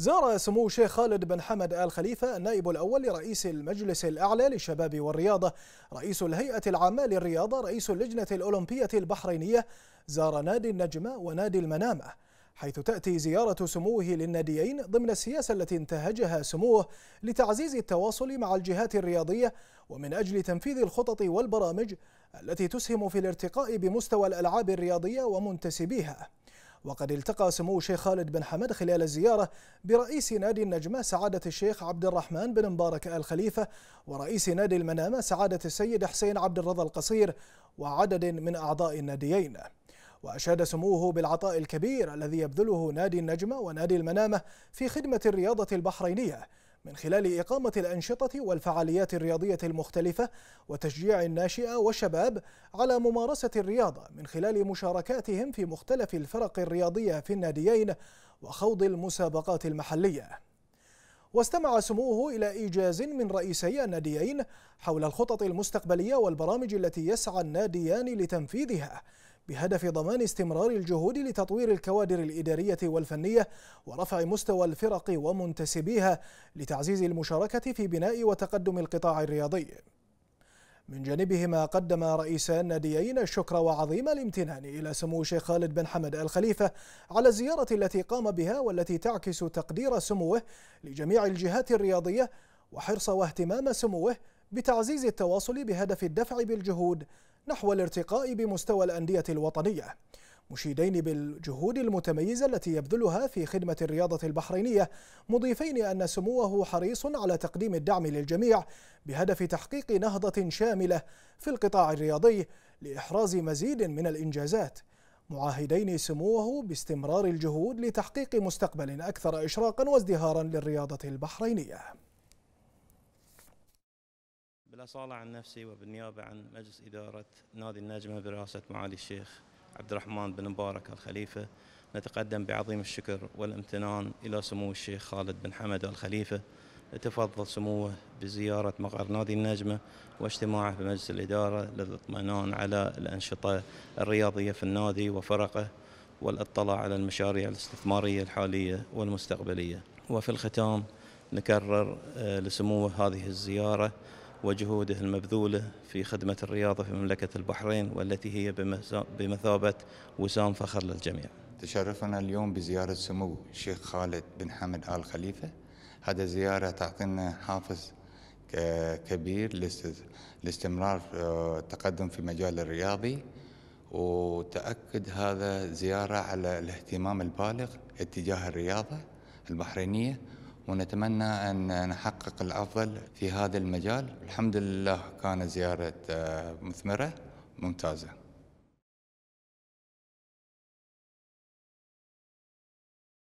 زار سمو الشيخ خالد بن حمد آل خليفة النائب الأول لرئيس المجلس الأعلى للشباب والرياضة رئيس الهيئة العامة للرياضة رئيس اللجنة الأولمبية البحرينية زار نادي النجمة ونادي المنامة حيث تأتي زيارة سموه للناديين ضمن السياسة التي انتهجها سموه لتعزيز التواصل مع الجهات الرياضية ومن أجل تنفيذ الخطط والبرامج التي تسهم في الارتقاء بمستوى الألعاب الرياضية ومنتسبيها وقد التقى سمو الشيخ خالد بن حمد خلال الزيارة برئيس نادي النجمة سعادة الشيخ عبد الرحمن بن مبارك آل خليفة ورئيس نادي المنامة سعادة السيد حسين عبد الرضا القصير وعدد من أعضاء الناديين وأشاد سموه بالعطاء الكبير الذي يبذله نادي النجمة ونادي المنامة في خدمة الرياضة البحرينية من خلال إقامة الأنشطة والفعاليات الرياضية المختلفة وتشجيع الناشئة والشباب على ممارسة الرياضة من خلال مشاركاتهم في مختلف الفرق الرياضية في الناديين وخوض المسابقات المحلية واستمع سموه إلى إيجاز من رئيسي الناديين حول الخطط المستقبلية والبرامج التي يسعى الناديان لتنفيذها بهدف ضمان استمرار الجهود لتطوير الكوادر الإدارية والفنية ورفع مستوى الفرق ومنتسبيها لتعزيز المشاركة في بناء وتقدم القطاع الرياضي من جانبهما قدم رئيس الناديين الشكر وعظيم الامتنان إلى سمو الشيخ خالد بن حمد الخليفة على الزيارة التي قام بها والتي تعكس تقدير سموه لجميع الجهات الرياضية وحرص واهتمام سموه بتعزيز التواصل بهدف الدفع بالجهود نحو الارتقاء بمستوى الأندية الوطنية مشيدين بالجهود المتميزة التي يبذلها في خدمة الرياضة البحرينية مضيفين أن سموه حريص على تقديم الدعم للجميع بهدف تحقيق نهضة شاملة في القطاع الرياضي لإحراز مزيد من الإنجازات معاهدين سموه باستمرار الجهود لتحقيق مستقبل أكثر إشراقا وازدهارا للرياضة البحرينية بالأصالة عن نفسي وبالنيابة عن مجلس إدارة نادي النجمة برئاسة معالي الشيخ عبد الرحمن بن مبارك الخليفة نتقدم بعظيم الشكر والامتنان إلى سمو الشيخ خالد بن حمد الخليفة تفضل سموه بزيارة مقر نادي النجمة واجتماعه بمجلس الإدارة للاطمئنان على الأنشطة الرياضية في النادي وفرقه والاطلاع على المشاريع الاستثمارية الحالية والمستقبلية وفي الختام نكرر آه، لسموه هذه الزيارة وجهوده المبذولة في خدمة الرياضة في مملكة البحرين والتي هي بمثابة وسام فخر للجميع تشرفنا اليوم بزيارة سمو الشيخ خالد بن حمد آل خليفة هذا زيارة تعطينا حافز كبير لاستمرار التقدم آه، في مجال الرياضي وتأكد هذا زيارة على الاهتمام البالغ اتجاه الرياضة البحرينية ونتمنى أن نحقق الأفضل في هذا المجال الحمد لله كانت زيارة آه، مثمرة ممتازة